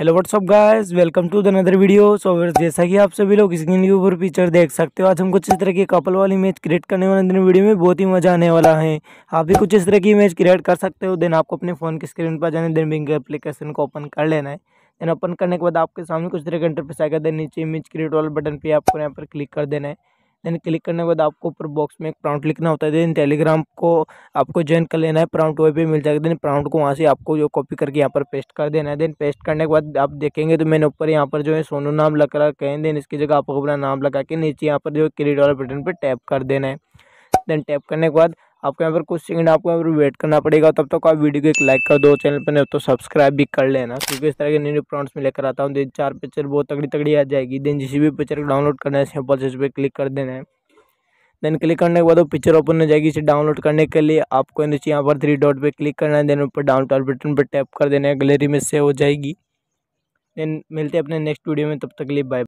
hello what's up guys welcome to the another video so जैसा कि आप सभी लोग स्क्रीन के ऊपर पिक्चर देख सकते हो आज हम कुछ इस तरह की कपल वाली इमेज क्रिएट करने वाले दिन वीडियो में बहुत ही मजा आने वाला है आप भी कुछ इस तरह की इमेज क्रिएट कर सकते हो देन आपको अपने फ़ोन के स्क्रीन पर जाने देन बिंग एप्लीकेशन को ओपन कर लेना है देन ओपन करने के बाद आपके सामने कुछ तरह के इंटरफेस आएगा देन नीचे इमेज क्रिएट वाले बटन पर आपको यहाँ पर क्लिक कर देना है देन क्लिक करने के बाद आपको ऊपर बॉक्स में एक प्राउंट लिखना होता है देन टेलीग्राम को आपको ज्वाइन कर लेना है प्राउंट वही पे मिल जाएगा देन प्राउंट को वहाँ से आपको जो कॉपी करके यहाँ पर पेस्ट कर देना है देन पेस्ट करने के बाद आप देखेंगे तो मैंने ऊपर यहाँ पर जो है सोनू नाम लग रहा है देन इसकी जगह आपको अपना नाम लगा के नीचे यहाँ पर जो क्रेडिट वाला बटन पर टैप कर देना है देन टैप करने के बाद आपको यहाँ पर कुछ सेकंड आपको यहाँ पर वेट करना पड़ेगा तब तक तो आप वीडियो को एक लाइक कर दो चैनल पर नहीं तो सब्सक्राइब भी कर लेना क्योंकि इस तरह के न्यू प्रॉन्ट्स में लेकर आता हूँ दिन चार पिक्चर बहुत तगड़ी तगड़ी आ जाएगी देन जिस भी पिक्चर को डाउनलोड करना है सिंपल से उस पर क्लिक कर देना है देन क्लिक करने के बाद वो पिक्चर ओपन हो जाएगी इसे डाउनलोड करने के लिए आपको नीचे यहाँ पर थ्री डॉट पर क्लिक करना है देन ऊपर डाउनलोड बटन पर टैप कर देना है गैलरी में सेव हो जाएगी देन मिलते हैं अपने नेक्स्ट वीडियो में तब तक लिए बाय